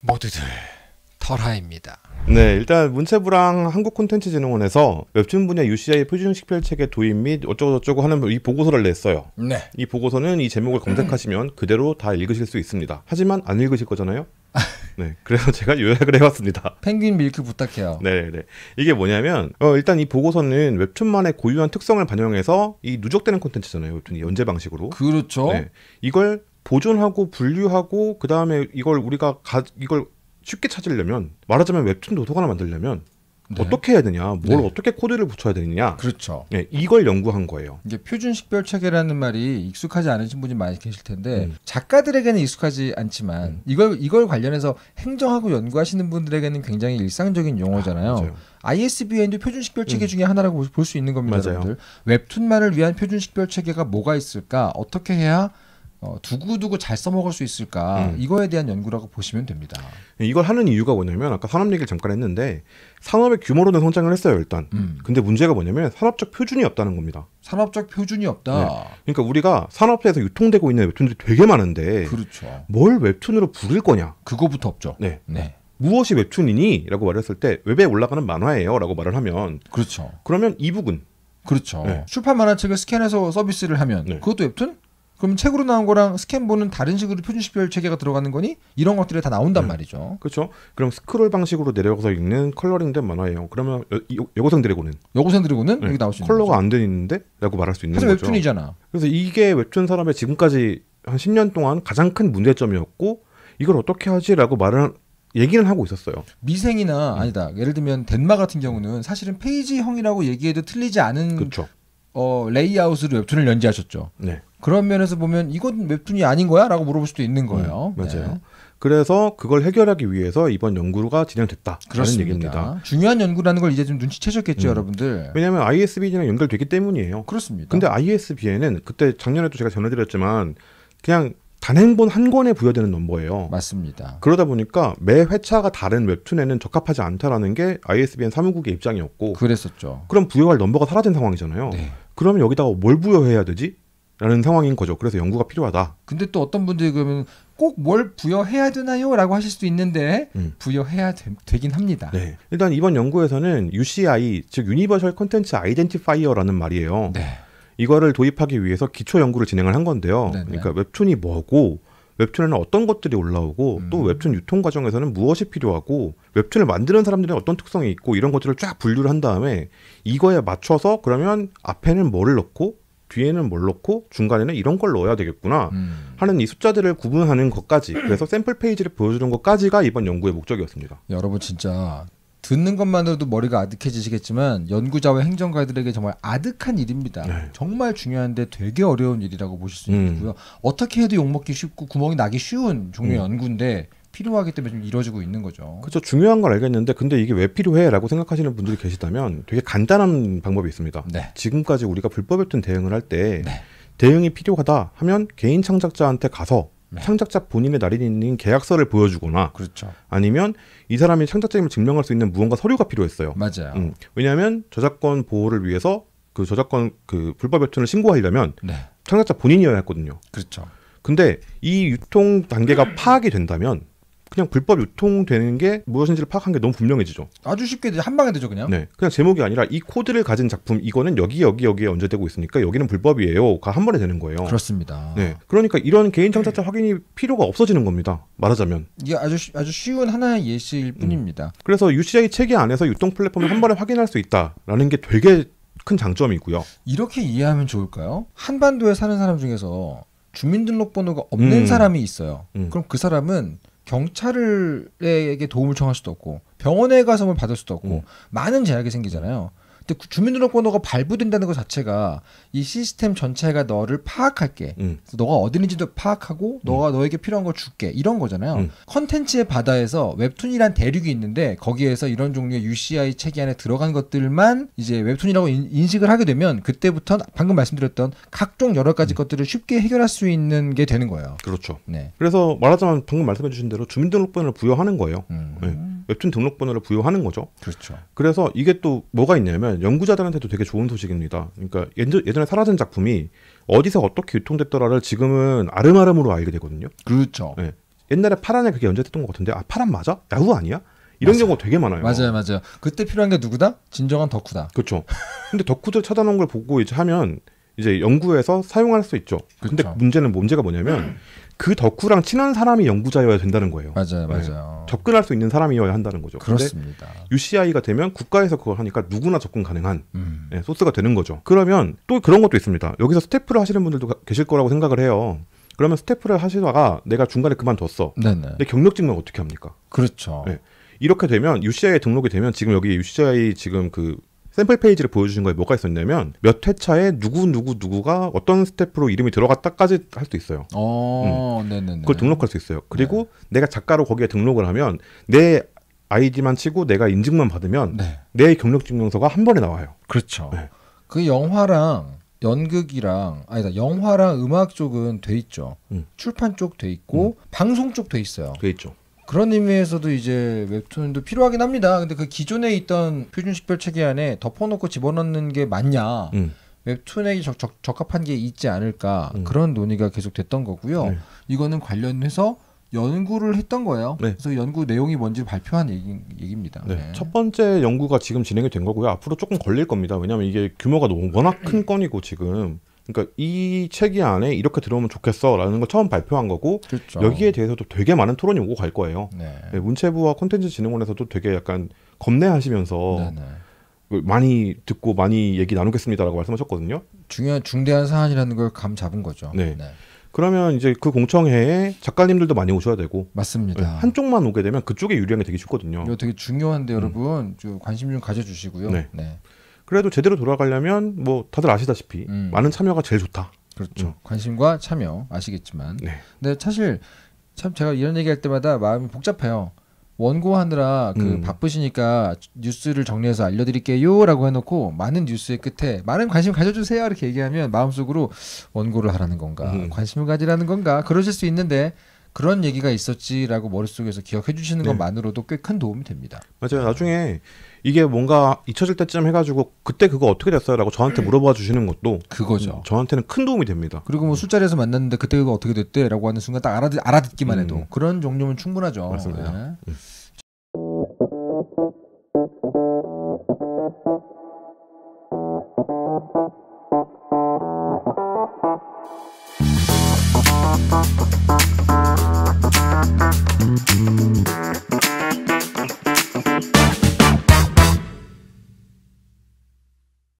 모두들 털하입니다. 네, 일단 문체부랑 한국콘텐츠진흥원에서 웹툰 분야 UCI 표준식별체계 도입 및 어쩌고저쩌고 하는 이 보고서를 냈어요. 네. 이 보고서는 이 제목을 검색하시면 그대로 다 읽으실 수 있습니다. 하지만 안 읽으실 거잖아요. 네, 그래서 제가 요약을 해봤습니다. 펭귄 밀크 부탁해요. 네, 네. 이게 뭐냐면 어, 일단 이 보고서는 웹툰만의 고유한 특성을 반영해서 이 누적되는 콘텐츠잖아요. 웹툰이 연재 방식으로. 그렇죠. 네, 이걸 보존하고 분류하고 그 다음에 이걸 우리가 가, 이걸 쉽게 찾으려면 말하자면 웹툰 도서관 을 만들려면 네. 어떻게 해야 되냐, 뭘 네. 어떻게 코드를 붙여야 되느냐. 그렇죠. 네, 이걸 연구한 거예요. 이제 표준 식별 체계라는 말이 익숙하지 않으신 분이 많이 계실 텐데 음. 작가들에게는 익숙하지 않지만 음. 이걸 이걸 관련해서 행정하고 연구하시는 분들에게는 굉장히 일상적인 용어잖아요. 아, ISBN도 표준 식별 체계 음. 중에 하나라고 볼 수 있는 겁니다, 맞아요. 여러분들. 웹툰만을 위한 표준 식별 체계가 뭐가 있을까? 어떻게 해야 어, 두고두고 잘 써먹을 수 있을까 음. 이거에 대한 연구라고 보시면 됩니다. 이걸 하는 이유가 뭐냐면 아까 산업 얘기를 잠깐 했는데 산업의 규모로는 성장을 했어요 일단. 음. 근데 문제가 뭐냐면 산업적 표준이 없다는 겁니다. 산업적 표준이 없다. 네. 그러니까 우리가 산업에서 유통되고 있는 웹툰들이 되게 많은데 그렇죠. 뭘 웹툰으로 부를 거냐? 그거부터 없죠. 네. 네. 무엇이 웹툰이니?라고 말했을 때 웹에 올라가는 만화예요라고 말을 하면 그렇죠. 그러면 이북은 그렇죠. 네. 출판 만화책을 스캔해서 서비스를 하면 네. 그것도 웹툰? 그럼 책으로 나온 거랑 스캔본은 다른 식으로 표준식별 체계가 들어가는 거니 이런 것들이 다 나온단 네. 말이죠. 그렇죠. 그럼 스크롤 방식으로 내려가서 읽는 컬러링된 만화예요. 그러면 여, 고생 드래곤은 여고생 드래곤은 네. 여기 나올 수 있는 컬러가 안돼는데라고 말할 수 있는 거죠. 웹툰이잖아. 그래서 이게 웹툰 사람의 지금까지 한 10년 동안 가장 큰 문제점이었고 이걸 어떻게 하지라고 말을 얘기는 하고 있었어요. 미생이나 음. 아니다. 예를 들면 덴마 같은 경우는 사실은 페이지형이라고 얘기해도 틀리지 않은 그쵸. 어, 레이아웃으로 웹툰을 연재하셨죠. 네. 그런 면에서 보면 이건 웹툰이 아닌 거야라고 물어볼 수도 있는 거예요. 음, 맞아요. 네. 그래서 그걸 해결하기 위해서 이번 연구가 진행됐다라는 그렇습니다. 얘기입니다. 중요한 연구라는 걸 이제 좀 눈치채셨겠죠, 음. 여러분들. 왜냐하면 ISBN이랑 연결되기 때문이에요. 그렇습니다. 근데 ISBN은 그때 작년에도 제가 전해드렸지만 그냥 단행본 한 권에 부여되는 넘버예요. 맞습니다. 그러다 보니까 매 회차가 다른 웹툰에는 적합하지 않다라는 게 ISBN 사무국의 입장이었고 그랬었죠. 그럼 부여할 넘버가 사라진 상황이잖아요. 네. 그러면 여기다가 뭘 부여해야 되지? 라는 상황인 거죠. 그래서 연구가 필요하다. 근데 또 어떤 분들이 그러면 꼭 뭘 부여해야 되나요? 라고 하실 수도 있는데 음. 부여해야 되, 긴 합니다. 네. 일단 이번 연구에서는 UCI 즉 유니버셜 콘텐츠 아이덴티파이어라는 말이에요. 네. 이거를 도입하기 위해서 기초 연구를 진행을 한 건데요. 네네. 네. 그러니까 웹툰이 뭐고 웹툰에는 어떤 것들이 올라오고 음. 또 웹툰 유통 과정에서는 무엇이 필요하고 웹툰을 만드는 사람들은 어떤 특성이 있고 이런 것들을 쫙 분류를 한 다음에 이거에 맞춰서 그러면 앞에는 뭐를 넣고 뒤에는 뭘 넣고 중간에는 이런 걸 넣어야 되겠구나 음. 하는 이 숫자들을 구분하는 것까지 그래서 샘플 페이지를 보여주는 것까지가 이번 연구의 목적이었습니다. 여러분 진짜 듣는 것만으로도 머리가 아득해지시겠지만 연구자와 행정가들에게 정말 아득한 일입니다. 네. 정말 중요한데 되게 어려운 일이라고 보실 수 음. 있고요. 어떻게 해도 욕먹기 쉽고 구멍이 나기 쉬운 종류의 음. 연구인데 필요하기 때문에 좀 이루어지고 있는 거죠. 그렇죠. 중요한 걸 알겠는데 근데 이게 왜 필요해라고 생각하시는 분들이 계시다면 되게 간단한 방법이 있습니다. 네. 지금까지 우리가 불법 웹툰 대응을 할때 네. 대응이 필요하다 하면 개인 창작자한테 가서 네. 창작자 본인의 날인인 계약서를 보여주거나 그렇죠. 아니면 이 사람이 창작자임을 증명할 수 있는 무언가 서류가 필요했어요. 맞아요. 음, 왜냐하면 저작권 보호를 위해서 그 저작권 그 불법 웹툰을 신고하려면 네. 창작자 본인이어야 했거든요. 그렇죠. 근데 이 유통 단계가 파악이 된다면 그냥 불법 유통되는 게 무엇인지를 파악한 게 너무 분명해지죠. 아주 쉽게 한 방에 되죠, 그냥. 네, 그냥 제목이 아니라 이 코드를 가진 작품 이거는 여기 여기 여기에 얹어되고 있으니까 여기는 불법이에요가 한 번에 되는 거예요. 그렇습니다. 네, 그러니까 이런 개인 네. 창작자 확인이 필요가 없어지는 겁니다. 말하자면 이게 아주 아주 쉬운 하나의 예시일 음. 뿐입니다. 음. 그래서 UCI 체계 안에서 유통 플랫폼을 한 번에 확인할 수 있다라는 게 되게 큰 장점이고요. 이렇게 이해하면 좋을까요? 한반도에 사는 사람 중에서 주민등록번호가 없는 음. 사람이 있어요. 음. 그럼 그 사람은 경찰에게 도움을 청할 수도 없고 병원에 가서 뭘 받을 수도 없고 음. 많은 제약이 생기잖아요. 근데 그 주민등록번호가 발부된다는 것 자체가 이 시스템 전체가 너를 파악할게. 음. 너가 어디 있는지도 파악하고 너가 음. 너에게 필요한 걸 줄게. 이런 거잖아요. 음. 컨텐츠의 바다에서 웹툰이란 대륙이 있는데 거기에서 이런 종류의 UCI 체계 안에 들어간 것들만 이제 웹툰이라고 인, 식을 하게 되면 그때부터 방금 말씀드렸던 각종 여러 가지 음. 것들을 쉽게 해결할 수 있는 게 되는 거예요. 그렇죠. 네. 그래서 말하자면 방금 말씀해 주신 대로 주민등록번호를 부여하는 거예요. 네. 웹툰 등록번호를 부여하는 거죠. 그렇죠. 그래서 이게 또 뭐가 있냐면 연구자들한테도 되게 좋은 소식입니다. 그러니까 예전에 사라진 작품이 어디서 어떻게 유통됐더라를 지금은 아름아름으로 알게 되거든요. 그렇죠. 네. 옛날에 파란에 그게 연재됐던 것 같은데 아 파란 맞아? 야후 아니야? 이런 맞아요. 경우가 되게 많아요. 맞아요, 맞아요. 그때 필요한 게 누구다? 진정한 덕후다. 그렇죠. 근데 덕후들 찾아놓은 걸 보고 이제 하면 이제 연구해서 사용할 수 있죠. 그쵸. 근데 그렇죠. 문제는 문제가 뭐냐면 그 덕후랑 친한 사람이 연구자여야 된다는 거예요. 맞아요, 네. 맞아요. 접근할 수 있는 사람이어야 한다는 거죠. 그렇습니다. UCI가 되면 국가에서 그걸 하니까 누구나 접근 가능한 음. 네, 소스가 되는 거죠. 그러면 또 그런 것도 있습니다. 여기서 스태프를 하시는 분들도 계실 거라고 생각을 해요. 그러면 스태프를 하시다가 내가 중간에 그만뒀어. 네네. 근 경력직만 어떻게 합니까? 그렇죠. 네. 이렇게 되면 UCI에 등록이 되면 지금 여기 UCI 지금 그 샘플 페이지를 보여주신 거에 뭐가 있었냐면 몇 회차에 누구 누구 누구가 어떤 스태프로 이름이 들어갔다까지 할 수 있어요. 어, 음. 네네네. 그걸 등록할 수 있어요. 그리고 네. 내가 작가로 거기에 등록을 하면 내 아이디만 치고 내가 인증만 받으면 네. 내 경력 증명서가 한 번에 나와요. 그렇죠. 네. 그 영화랑 연극이랑 아니다 영화랑 음악 쪽은 돼 있죠. 음. 출판 쪽 돼 있고 음. 방송 쪽 돼 있어요. 돼 있죠. 그런 의미에서도 이제 웹툰도 필요하긴 합니다. 근데 그 기존에 있던 표준식별 체계 안에 덮어놓고 집어넣는 게 맞냐? 음. 웹툰에 적, 적, 적합한 게 있지 않을까 음. 그런 논의가 계속됐던 거고요. 네. 이거는 관련해서 연구를 했던 거예요. 네. 그래서 연구 내용이 뭔지 발표한 얘기, 입니다첫 네. 네. 번째 연구가 지금 진행이 된 거고요. 앞으로 조금 걸릴 겁니다. 왜냐하면 이게 규모가 너무 워낙 큰 음. 건이고 지금 그러니까 이 책이 안에 이렇게 들어오면 좋겠어라는 걸 처음 발표한 거고 그렇죠. 여기에 대해서도 되게 많은 토론이 오고 갈 거예요. 네. 네 문체부와 콘텐츠진흥원에서도 되게 약간 겁내하시면서 네, 네. 많이 듣고 많이 얘기 나누겠습니다라고 말씀하셨거든요. 중요한 중대한 사안이라는 걸 감 잡은 거죠. 네. 네. 그러면 이제 그 공청회에 작가님들도 많이 오셔야 되고 맞습니다. 한쪽만 오게 되면 그쪽에 유리한 게 되게 쉽거든요. 이거 되게 중요한데 음. 여러분 음. 관심 좀 가져주시고요. 네. 그래도 제대로 돌아가려면 뭐 다들 아시다시피 음. 많은 참여가 제일 좋다. 그렇죠. 음. 관심과 참여 아시겠지만. 네. 근데 사실 참 제가 이런 얘기할 때마다 마음이 복잡해요. 원고하느라 그 음. 바쁘시니까 뉴스를 정리해서 알려드릴게요라고 해놓고 많은 뉴스의 끝에 많은 관심 가져주세요 이렇게 얘기하면 마음속으로 원고를 하라는 건가 음. 관심을 가지라는 건가 그러실 수 있는데 그런 얘기가 있었지라고 머릿속에서 기억해 주시는 네. 것만으로도 꽤 큰 도움이 됩니다. 맞아요. 나중에 이게 뭔가 잊혀질 때쯤 해가지고 그때 그거 어떻게 됐어요라고 저한테 음. 물어봐 주시는 것도 그거죠. 음, 저한테는 큰 도움이 됩니다. 그리고 뭐 음. 술자리에서 만났는데 그때 그거 어떻게 됐대라고 하는 순간 딱 알아듣, 기만 해도 음. 그런 종류면 충분하죠. 맞습니다. 네.